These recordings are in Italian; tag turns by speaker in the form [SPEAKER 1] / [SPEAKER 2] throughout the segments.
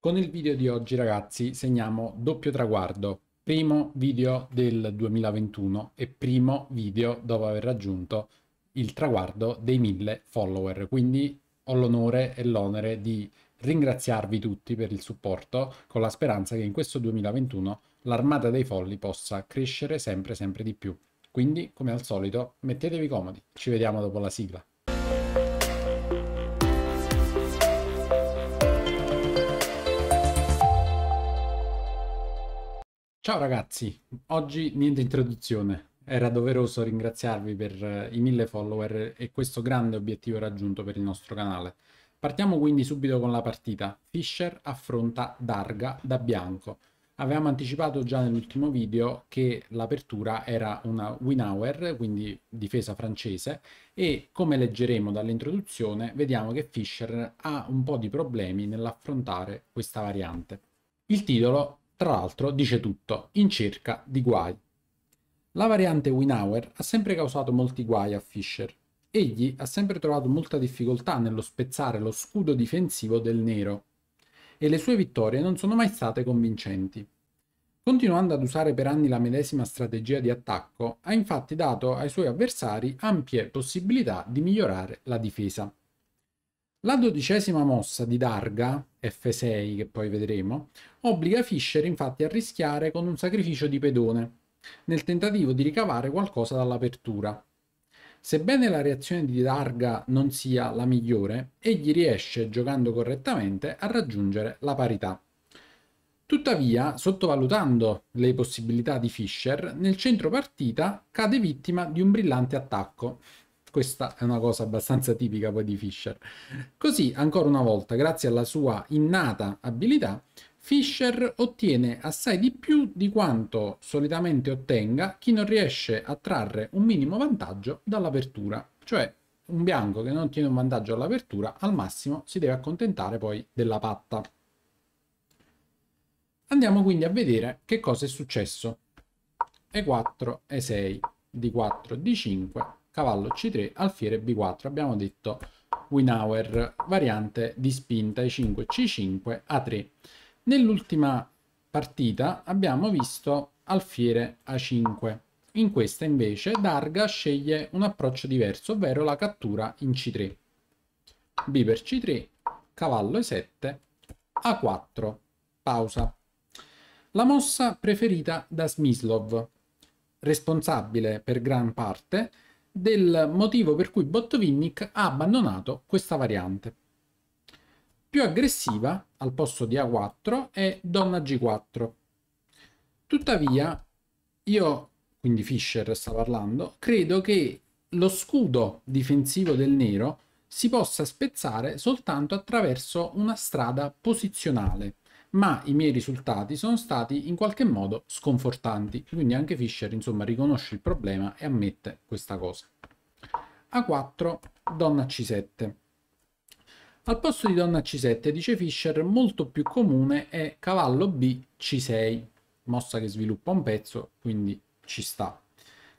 [SPEAKER 1] Con il video di oggi ragazzi segniamo doppio traguardo, primo video del 2021 e primo video dopo aver raggiunto il traguardo dei 1000 follower, quindi ho l'onore e l'onere di ringraziarvi tutti per il supporto con la speranza che in questo 2021 l'armata dei folli possa crescere sempre sempre di più. Quindi come al solito mettetevi comodi, ci vediamo dopo la sigla. Ciao ragazzi, oggi niente introduzione, era doveroso ringraziarvi per eh, i mille follower e questo grande obiettivo raggiunto per il nostro canale. Partiamo quindi subito con la partita, Fischer affronta Darga da bianco. Avevamo anticipato già nell'ultimo video che l'apertura era una Winauer, quindi difesa francese, e come leggeremo dall'introduzione vediamo che Fischer ha un po' di problemi nell'affrontare questa variante. Il titolo tra l'altro dice tutto, in cerca di guai. La variante Winauer ha sempre causato molti guai a Fischer. Egli ha sempre trovato molta difficoltà nello spezzare lo scudo difensivo del nero e le sue vittorie non sono mai state convincenti. Continuando ad usare per anni la medesima strategia di attacco, ha infatti dato ai suoi avversari ampie possibilità di migliorare la difesa. La dodicesima mossa di Darga F6 che poi vedremo, obbliga Fischer infatti a rischiare con un sacrificio di pedone, nel tentativo di ricavare qualcosa dall'apertura. Sebbene la reazione di Darga non sia la migliore, egli riesce, giocando correttamente, a raggiungere la parità. Tuttavia, sottovalutando le possibilità di Fischer, nel centro partita cade vittima di un brillante attacco questa è una cosa abbastanza tipica poi di Fisher. Così, ancora una volta, grazie alla sua innata abilità, Fisher ottiene assai di più di quanto solitamente ottenga chi non riesce a trarre un minimo vantaggio dall'apertura. Cioè, un bianco che non ottiene un vantaggio all'apertura, al massimo si deve accontentare poi della patta. Andiamo quindi a vedere che cosa è successo. E4, E6, D4, D5, cavallo C3, alfiere B4. Abbiamo detto Winauer, variante di spinta E5, C5, A3. Nell'ultima partita abbiamo visto alfiere A5. In questa invece Darga sceglie un approccio diverso, ovvero la cattura in C3. B per C3, cavallo E7, A4, pausa. La mossa preferita da smislov responsabile per gran parte del motivo per cui Botvinnik ha abbandonato questa variante. Più aggressiva, al posto di A4, è donna G4. Tuttavia, io, quindi Fischer sta parlando, credo che lo scudo difensivo del nero si possa spezzare soltanto attraverso una strada posizionale, ma i miei risultati sono stati in qualche modo sconfortanti. Quindi anche Fisher, insomma, riconosce il problema e ammette questa cosa. A4, donna C7. Al posto di donna C7, dice Fisher, molto più comune è cavallo B C6, mossa che sviluppa un pezzo, quindi ci sta.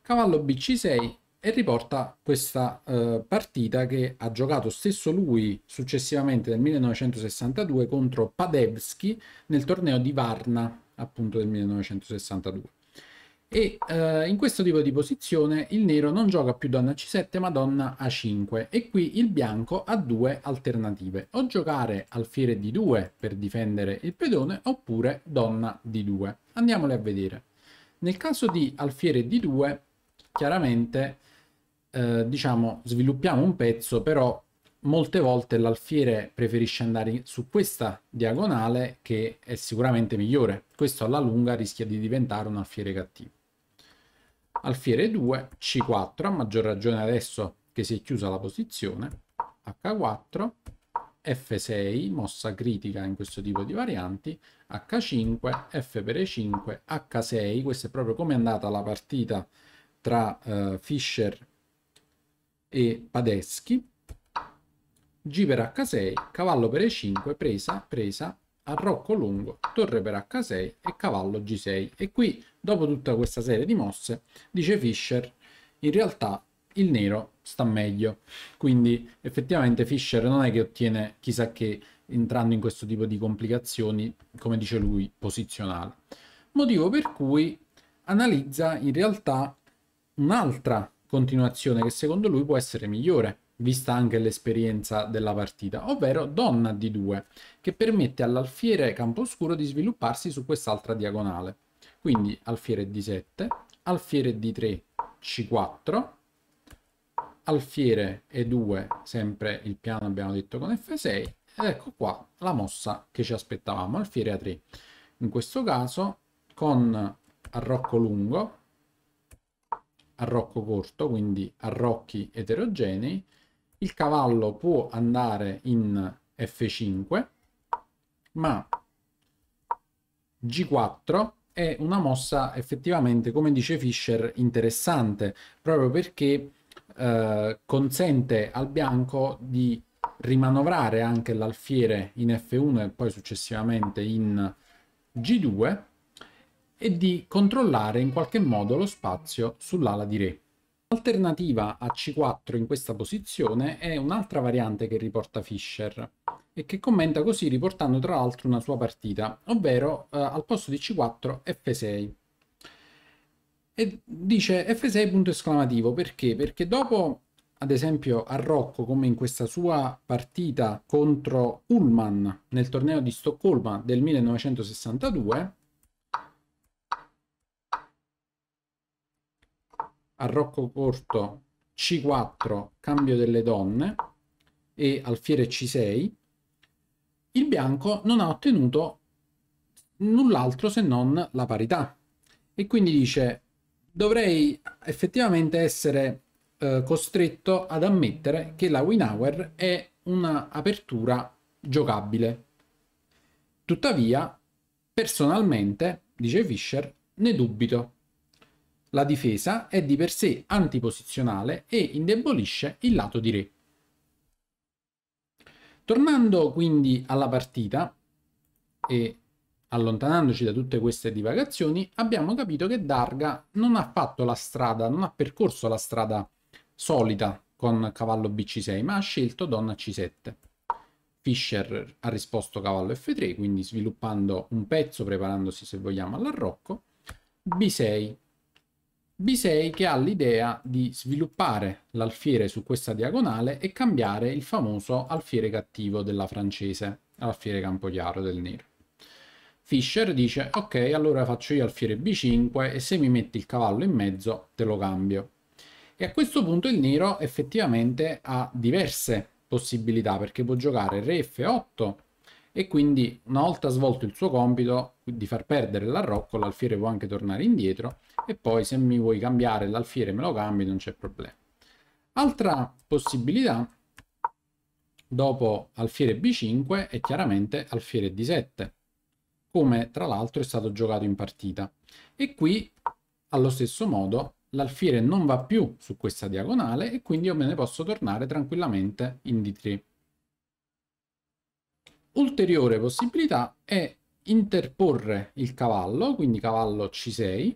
[SPEAKER 1] Cavallo B C6 e riporta questa eh, partita che ha giocato stesso lui successivamente nel 1962 contro Padevski nel torneo di Varna appunto del 1962 e eh, in questo tipo di posizione il nero non gioca più donna c7 ma donna a5 e qui il bianco ha due alternative o giocare alfiere d2 per difendere il pedone oppure donna d2 andiamole a vedere nel caso di alfiere d2 chiaramente eh, diciamo, sviluppiamo un pezzo, però molte volte l'alfiere preferisce andare su questa diagonale che è sicuramente migliore. Questo alla lunga rischia di diventare un alfiere cattivo. Alfiere 2, C4, a maggior ragione adesso che si è chiusa la posizione, H4, F6, mossa critica in questo tipo di varianti, H5, F per E5, H6, questo è proprio come è andata la partita tra uh, Fischer e Padeschi. G per H6, cavallo per E5, presa, presa, arrocco lungo, torre per H6 e cavallo G6. E qui, dopo tutta questa serie di mosse, dice Fischer, in realtà il nero sta meglio. Quindi effettivamente Fischer non è che ottiene chissà che entrando in questo tipo di complicazioni, come dice lui, posizionale. Motivo per cui analizza in realtà un'altra continuazione che secondo lui può essere migliore, vista anche l'esperienza della partita, ovvero donna d 2, che permette all'alfiere Camposcuro di svilupparsi su quest'altra diagonale. Quindi alfiere d7, alfiere d3, c4, alfiere e2, sempre il piano abbiamo detto con f6, ed ecco qua la mossa che ci aspettavamo, alfiere a3. In questo caso con arrocco lungo arrocco corto, quindi arrocchi eterogenei, il cavallo può andare in F5, ma G4 è una mossa effettivamente, come dice Fischer, interessante, proprio perché eh, consente al bianco di rimanovrare anche l'alfiere in F1 e poi successivamente in G2 e di controllare in qualche modo lo spazio sull'ala di re. L'alternativa a C4 in questa posizione è un'altra variante che riporta Fischer e che commenta così riportando tra l'altro una sua partita, ovvero eh, al posto di C4 F6. E dice F6 punto esclamativo perché? Perché dopo ad esempio a Rocco come in questa sua partita contro Ullman nel torneo di Stoccolma del 1962 arrocco corto C4 cambio delle donne e alfiere C6, il bianco non ha ottenuto null'altro se non la parità. E quindi dice dovrei effettivamente essere eh, costretto ad ammettere che la Winhour è un'apertura giocabile. Tuttavia, personalmente, dice Fischer, ne dubito la difesa è di per sé antiposizionale e indebolisce il lato di re. Tornando quindi alla partita e allontanandoci da tutte queste divagazioni, abbiamo capito che Darga non ha fatto la strada, non ha percorso la strada solita con cavallo bc6, ma ha scelto donna c7. Fischer ha risposto cavallo f3, quindi sviluppando un pezzo, preparandosi se vogliamo all'arrocco. b6, Bisei che ha l'idea di sviluppare l'alfiere su questa diagonale e cambiare il famoso alfiere cattivo della francese, alfiere campochiaro del nero. Fischer dice ok allora faccio io alfiere b5 e se mi metti il cavallo in mezzo te lo cambio. E a questo punto il nero effettivamente ha diverse possibilità perché può giocare re f8 e quindi una volta svolto il suo compito di far perdere l'arrocco l'alfiere può anche tornare indietro e poi se mi vuoi cambiare l'alfiere me lo cambi non c'è problema altra possibilità dopo alfiere b5 è chiaramente alfiere d7 come tra l'altro è stato giocato in partita e qui allo stesso modo l'alfiere non va più su questa diagonale e quindi io me ne posso tornare tranquillamente in d3 Ulteriore possibilità è interporre il cavallo, quindi cavallo C6,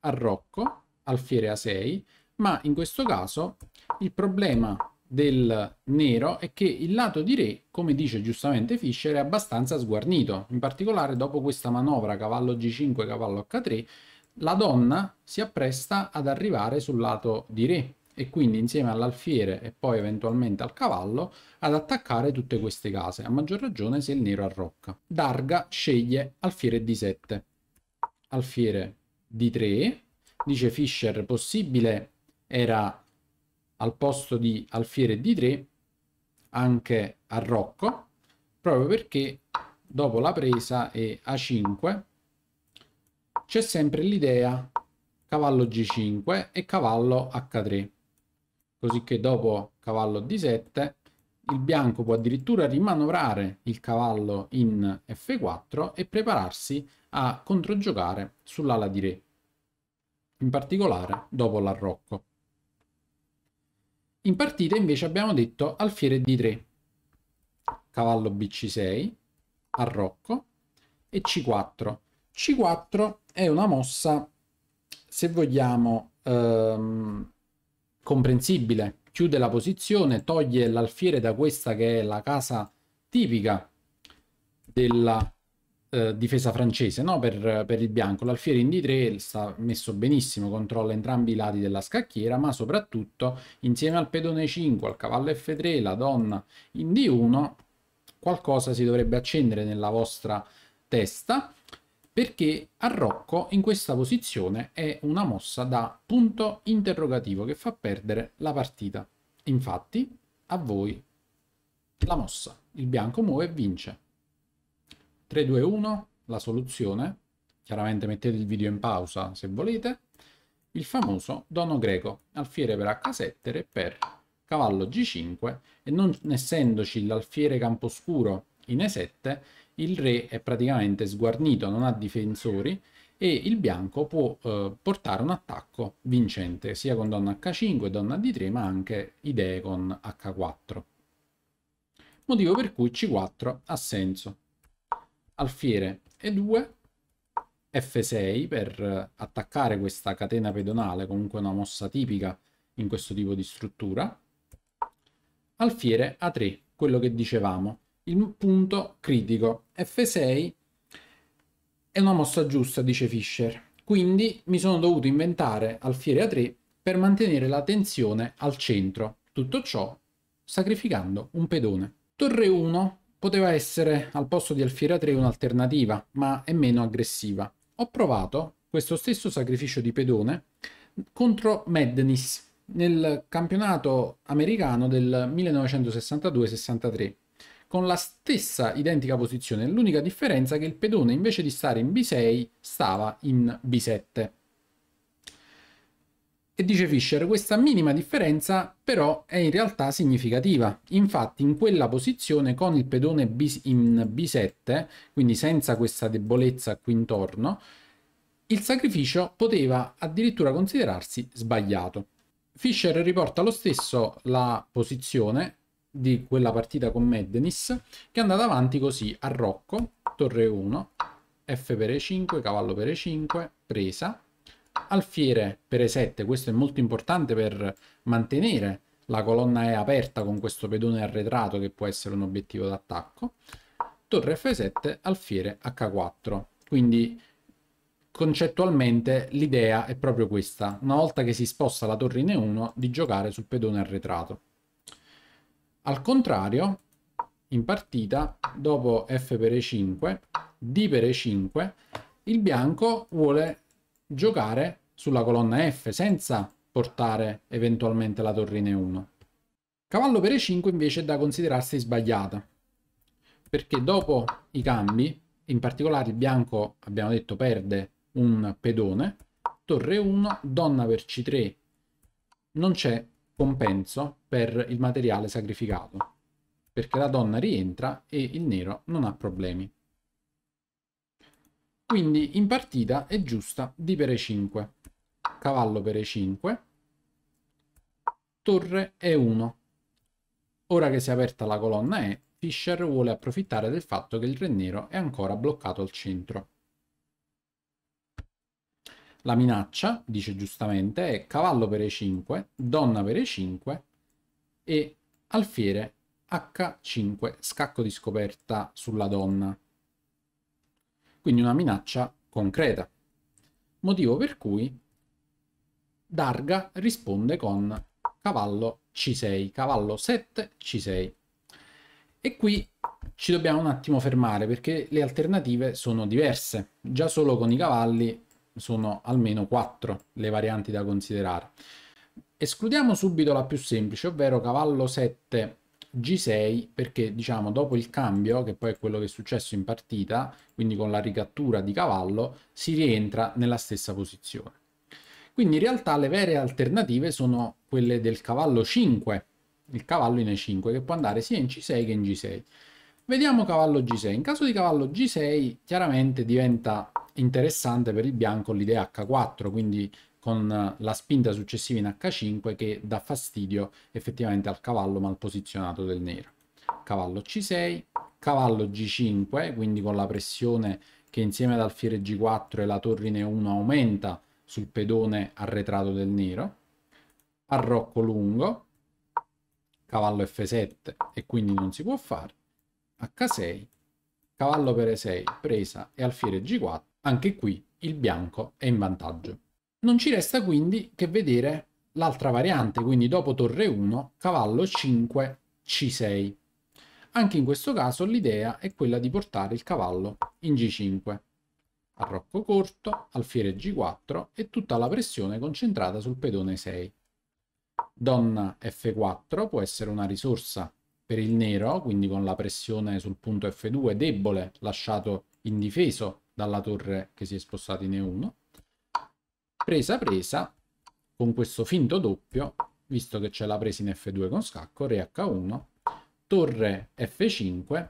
[SPEAKER 1] arrocco, alfiere A6, ma in questo caso il problema del nero è che il lato di re, come dice giustamente Fischer, è abbastanza sguarnito. In particolare dopo questa manovra cavallo G5, cavallo H3, la donna si appresta ad arrivare sul lato di re, e quindi insieme all'alfiere e poi eventualmente al cavallo ad attaccare tutte queste case, a maggior ragione se il nero arrocca. Darga sceglie alfiere D7, alfiere D3, dice Fischer possibile era al posto di alfiere D3 anche arrocco, proprio perché dopo la presa e A5 c'è sempre l'idea cavallo G5 e cavallo H3 cosicché dopo cavallo d7 il bianco può addirittura rimanovrare il cavallo in f4 e prepararsi a controgiocare sull'ala di re, in particolare dopo l'arrocco. In partita invece abbiamo detto alfiere d3, cavallo bc6, arrocco e c4. c4 è una mossa, se vogliamo, ehm, comprensibile, chiude la posizione, toglie l'alfiere da questa che è la casa tipica della eh, difesa francese no? per, per, il bianco. L'alfiere in D3 sta messo benissimo, controlla entrambi i lati della scacchiera, ma soprattutto insieme al pedone 5, al cavallo F3, la donna in D1, qualcosa si dovrebbe accendere nella vostra testa perché a Rocco in questa posizione è una mossa da punto interrogativo che fa perdere la partita. Infatti, a voi la mossa. Il bianco muove e vince. 3, 2, 1, la soluzione. Chiaramente mettete il video in pausa se volete. Il famoso dono greco, alfiere per H7 e per cavallo G5 e non essendoci l'alfiere camposcuro in E7 il re è praticamente sguarnito, non ha difensori e il bianco può eh, portare un attacco vincente sia con donna H5 e donna D3 ma anche idee con H4. Motivo per cui C4 ha senso. Alfiere E2, F6 per attaccare questa catena pedonale, comunque una mossa tipica in questo tipo di struttura. Alfiere A3, quello che dicevamo, il punto critico. F6 è una mossa giusta, dice Fischer. Quindi mi sono dovuto inventare alfiere A3 per mantenere la tensione al centro. Tutto ciò sacrificando un pedone. Torre 1 poteva essere al posto di alfiere A3 un'alternativa, ma è meno aggressiva. Ho provato questo stesso sacrificio di pedone contro Madness nel campionato americano del 1962-63 con la stessa identica posizione, l'unica differenza è che il pedone invece di stare in B6 stava in B7. E dice Fischer, questa minima differenza però è in realtà significativa. Infatti in quella posizione con il pedone in B7, quindi senza questa debolezza qui intorno, il sacrificio poteva addirittura considerarsi sbagliato. Fischer riporta lo stesso la posizione di quella partita con Meddenis, che è andata avanti così a Rocco, torre 1, F per E5, cavallo per E5, presa, alfiere per E7, questo è molto importante per mantenere la colonna E aperta con questo pedone arretrato che può essere un obiettivo d'attacco, torre F7, alfiere H4, quindi concettualmente l'idea è proprio questa, una volta che si sposta la torre in E1 di giocare sul pedone arretrato. Al contrario, in partita, dopo f per e5, d per e5, il bianco vuole giocare sulla colonna f senza portare eventualmente la torre in e 1. Cavallo per e5 invece è da considerarsi sbagliata, perché dopo i cambi, in particolare il bianco, abbiamo detto, perde un pedone, torre 1, donna per c3, non c'è compenso per il materiale sacrificato, perché la donna rientra e il nero non ha problemi. Quindi in partita è giusta di per e5, cavallo per e5, torre e1. Ora che si è aperta la colonna E, Fischer vuole approfittare del fatto che il re nero è ancora bloccato al centro. La minaccia, dice giustamente, è cavallo per E5, donna per E5 e alfiere H5, scacco di scoperta sulla donna. Quindi una minaccia concreta. Motivo per cui Darga risponde con cavallo C6, cavallo 7, C6. E qui ci dobbiamo un attimo fermare perché le alternative sono diverse. Già solo con i cavalli sono almeno 4 le varianti da considerare. Escludiamo subito la più semplice, ovvero cavallo 7 G6 perché diciamo dopo il cambio, che poi è quello che è successo in partita, quindi con la ricattura di cavallo, si rientra nella stessa posizione. Quindi in realtà le vere alternative sono quelle del cavallo 5, il cavallo in E5 che può andare sia in C6 che in G6. Vediamo cavallo G6. In caso di cavallo G6 chiaramente diventa interessante per il bianco l'idea H4, quindi con eh, la spinta successiva in H5 che dà fastidio effettivamente al cavallo mal posizionato del nero. Cavallo C6, cavallo G5, quindi con la pressione che insieme ad alfiere G4 e la torrine 1 aumenta sul pedone arretrato del nero. Arrocco lungo, cavallo F7 e quindi non si può fare h6, cavallo per e6, presa e alfiere g4, anche qui il bianco è in vantaggio. Non ci resta quindi che vedere l'altra variante, quindi dopo torre 1, cavallo 5, c6. Anche in questo caso l'idea è quella di portare il cavallo in g5. Arrocco corto, alfiere g4 e tutta la pressione concentrata sul pedone 6. Donna f4 può essere una risorsa per il nero, quindi con la pressione sul punto F2 debole, lasciato indifeso dalla torre che si è spostata in E1. Presa presa, con questo finto doppio, visto che c'è la presa in F2 con scacco, Re H1, torre F5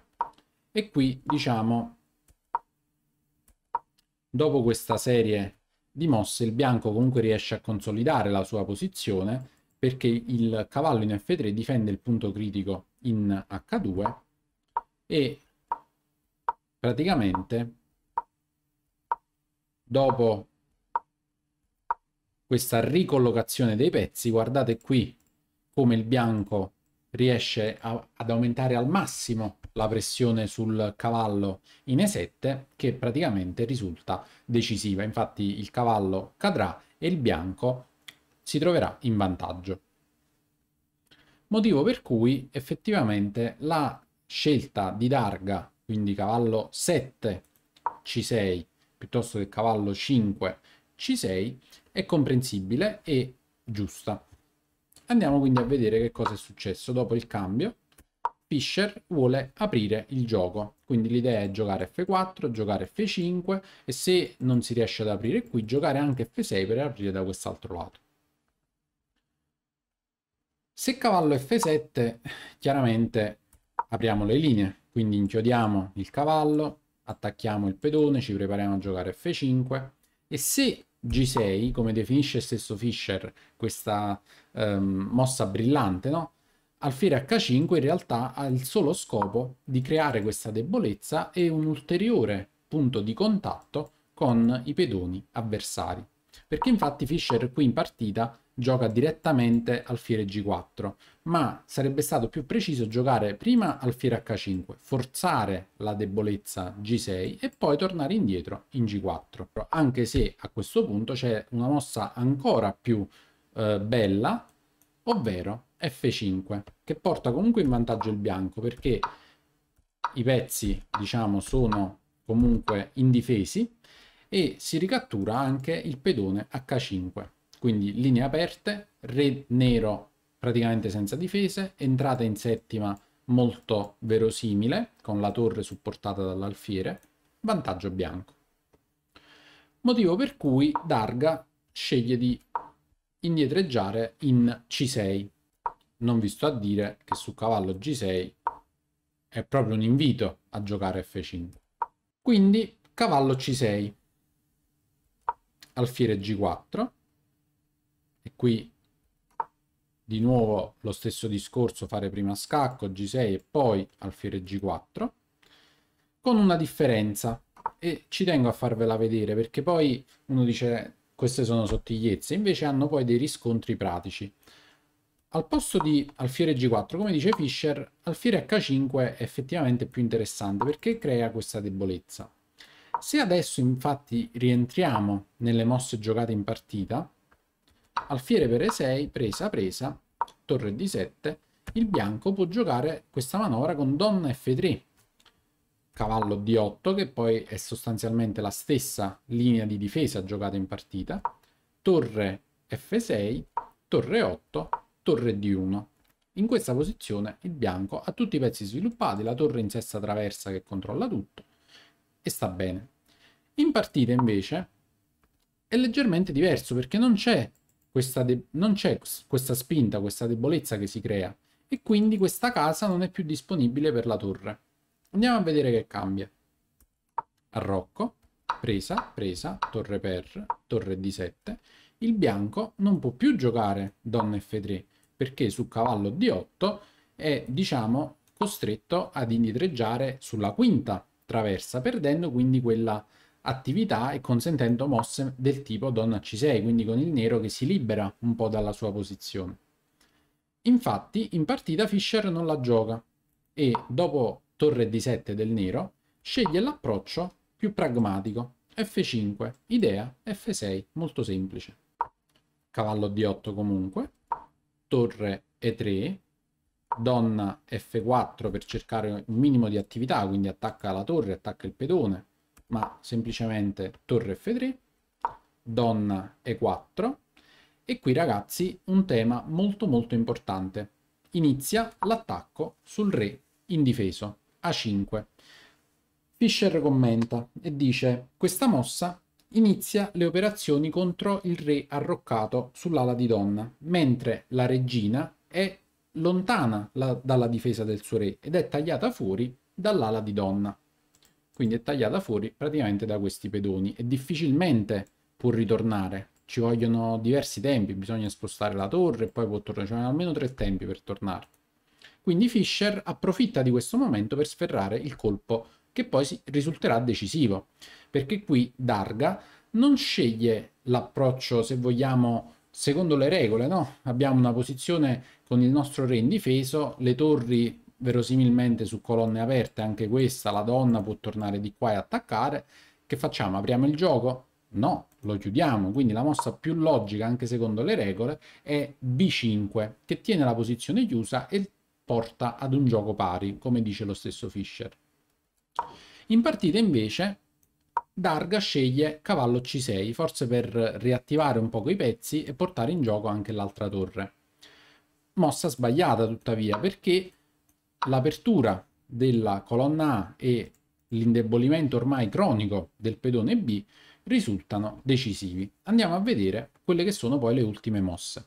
[SPEAKER 1] e qui diciamo dopo questa serie di mosse il bianco comunque riesce a consolidare la sua posizione perché il cavallo in F3 difende il punto critico in H2 e praticamente dopo questa ricollocazione dei pezzi, guardate qui come il bianco riesce a, ad aumentare al massimo la pressione sul cavallo in E7 che praticamente risulta decisiva. Infatti il cavallo cadrà e il bianco si troverà in vantaggio. Motivo per cui effettivamente la scelta di Darga, quindi cavallo 7 C6 piuttosto che cavallo 5 C6, è comprensibile e giusta. Andiamo quindi a vedere che cosa è successo dopo il cambio. Fischer vuole aprire il gioco, quindi l'idea è giocare F4, giocare F5 e se non si riesce ad aprire qui giocare anche F6 per aprire da quest'altro lato. Se cavallo f7, chiaramente apriamo le linee, quindi inchiodiamo il cavallo, attacchiamo il pedone, ci prepariamo a giocare f5 e se g6, come definisce stesso Fischer questa ehm, mossa brillante, no? Alfiere h5 in realtà ha il solo scopo di creare questa debolezza e un ulteriore punto di contatto con i pedoni avversari. Perché infatti Fischer qui in partita gioca direttamente alfiere g4, ma sarebbe stato più preciso giocare prima alfiere h5, forzare la debolezza g6 e poi tornare indietro in g4, anche se a questo punto c'è una mossa ancora più eh, bella, ovvero f5, che porta comunque in vantaggio il bianco perché i pezzi diciamo sono comunque indifesi e si ricattura anche il pedone h5. Quindi linee aperte, re nero praticamente senza difese, entrata in settima molto verosimile, con la torre supportata dall'alfiere, vantaggio bianco. Motivo per cui Darga sceglie di indietreggiare in C6. Non vi sto a dire che su cavallo G6 è proprio un invito a giocare F5. Quindi cavallo C6, alfiere G4, e qui di nuovo lo stesso discorso fare prima scacco g6 e poi alfiere g4 con una differenza e ci tengo a farvela vedere perché poi uno dice queste sono sottigliezze invece hanno poi dei riscontri pratici al posto di alfiere g4 come dice Fischer alfiere h5 è effettivamente più interessante perché crea questa debolezza se adesso infatti rientriamo nelle mosse giocate in partita alfiere per E6, presa, presa, torre D7, il bianco può giocare questa manovra con donna F3, cavallo D8, che poi è sostanzialmente la stessa linea di difesa giocata in partita, torre F6, torre 8, torre D1. In questa posizione il bianco ha tutti i pezzi sviluppati, la torre in sesta traversa che controlla tutto e sta bene. In partita invece è leggermente diverso perché non c'è questa non c'è questa spinta, questa debolezza che si crea e quindi questa casa non è più disponibile per la torre. Andiamo a vedere che cambia. Arrocco, presa, presa, torre per, torre d7. Il bianco non può più giocare donna f3 perché su cavallo d8 è, diciamo, costretto ad indietreggiare sulla quinta traversa, perdendo quindi quella attività e consentendo mosse del tipo donna c6, quindi con il nero che si libera un po' dalla sua posizione. Infatti in partita Fischer non la gioca e dopo torre d7 del nero sceglie l'approccio più pragmatico, f5, idea f6, molto semplice. Cavallo d8 comunque, torre e3, donna f4 per cercare un minimo di attività, quindi attacca la torre, attacca il pedone, ma semplicemente torre f3, donna e4 e qui ragazzi un tema molto molto importante. Inizia l'attacco sul re indifeso, a5. Fischer commenta e dice questa mossa inizia le operazioni contro il re arroccato sull'ala di donna, mentre la regina è lontana la, dalla difesa del suo re ed è tagliata fuori dall'ala di donna quindi è tagliata fuori praticamente da questi pedoni e difficilmente può ritornare. Ci vogliono diversi tempi, bisogna spostare la torre e poi può tornare, ci vogliono almeno tre tempi per tornare. Quindi Fischer approfitta di questo momento per sferrare il colpo che poi risulterà decisivo, perché qui Darga non sceglie l'approccio, se vogliamo, secondo le regole, no? Abbiamo una posizione con il nostro re indifeso, le torri verosimilmente su colonne aperte, anche questa, la donna può tornare di qua e attaccare. Che facciamo? Apriamo il gioco? No, lo chiudiamo. Quindi la mossa più logica, anche secondo le regole, è B5, che tiene la posizione chiusa e porta ad un gioco pari, come dice lo stesso Fischer. In partita invece Darga sceglie cavallo C6, forse per riattivare un poco i pezzi e portare in gioco anche l'altra torre. Mossa sbagliata tuttavia, perché l'apertura della colonna A e l'indebolimento ormai cronico del pedone B risultano decisivi. Andiamo a vedere quelle che sono poi le ultime mosse.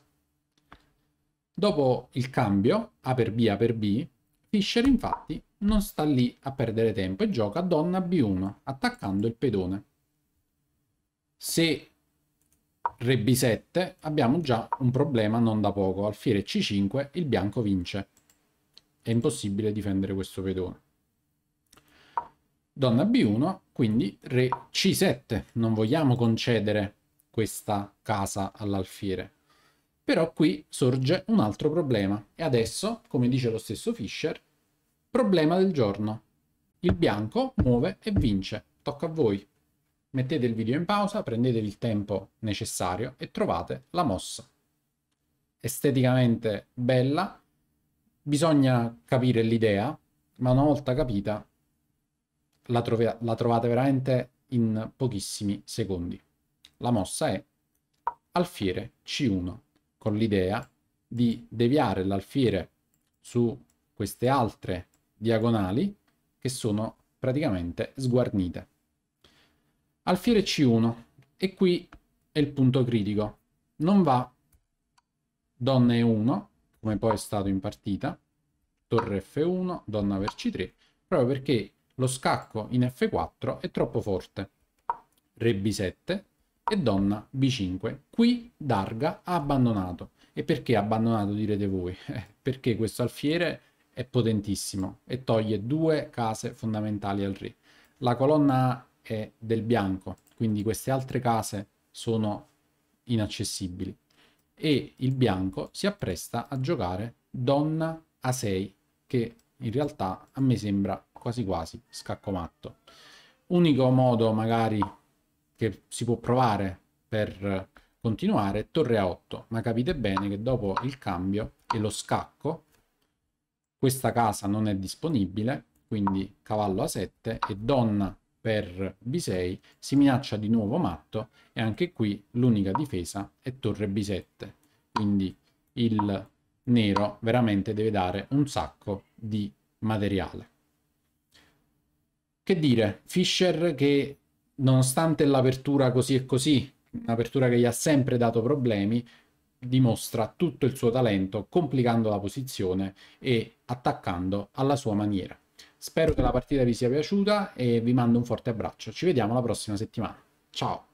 [SPEAKER 1] Dopo il cambio A per B A per B, Fischer infatti non sta lì a perdere tempo e gioca donna B1 attaccando il pedone. Se Re B7 abbiamo già un problema non da poco, alfiere C5 il bianco vince è impossibile difendere questo pedone. Donna B1, quindi re C7. Non vogliamo concedere questa casa all'alfiere. Però qui sorge un altro problema. E adesso, come dice lo stesso Fischer, problema del giorno. Il bianco muove e vince. Tocca a voi. Mettete il video in pausa, prendetevi il tempo necessario e trovate la mossa. Esteticamente bella, bisogna capire l'idea, ma una volta capita la, trove, la trovate veramente in pochissimi secondi. La mossa è alfiere C1 con l'idea di deviare l'alfiere su queste altre diagonali che sono praticamente sguarnite. Alfiere C1 e qui è il punto critico. Non va donna E1 come poi è stato in partita, torre F1, donna per C3, proprio perché lo scacco in F4 è troppo forte. Re B7 e donna B5. Qui Darga ha abbandonato. E perché ha abbandonato, direte voi? Eh, perché questo alfiere è potentissimo e toglie due case fondamentali al re. La colonna A è del bianco, quindi queste altre case sono inaccessibili e il bianco si appresta a giocare donna a 6 che in realtà a me sembra quasi quasi scacco matto. Unico modo magari che si può provare per continuare torre a 8, ma capite bene che dopo il cambio e lo scacco questa casa non è disponibile, quindi cavallo a 7 e donna per B6, si minaccia di nuovo matto e anche qui l'unica difesa è torre B7. Quindi il nero veramente deve dare un sacco di materiale. Che dire, Fischer che nonostante l'apertura così e così, un'apertura che gli ha sempre dato problemi, dimostra tutto il suo talento complicando la posizione e attaccando alla sua maniera. Spero che la partita vi sia piaciuta e vi mando un forte abbraccio. Ci vediamo la prossima settimana. Ciao!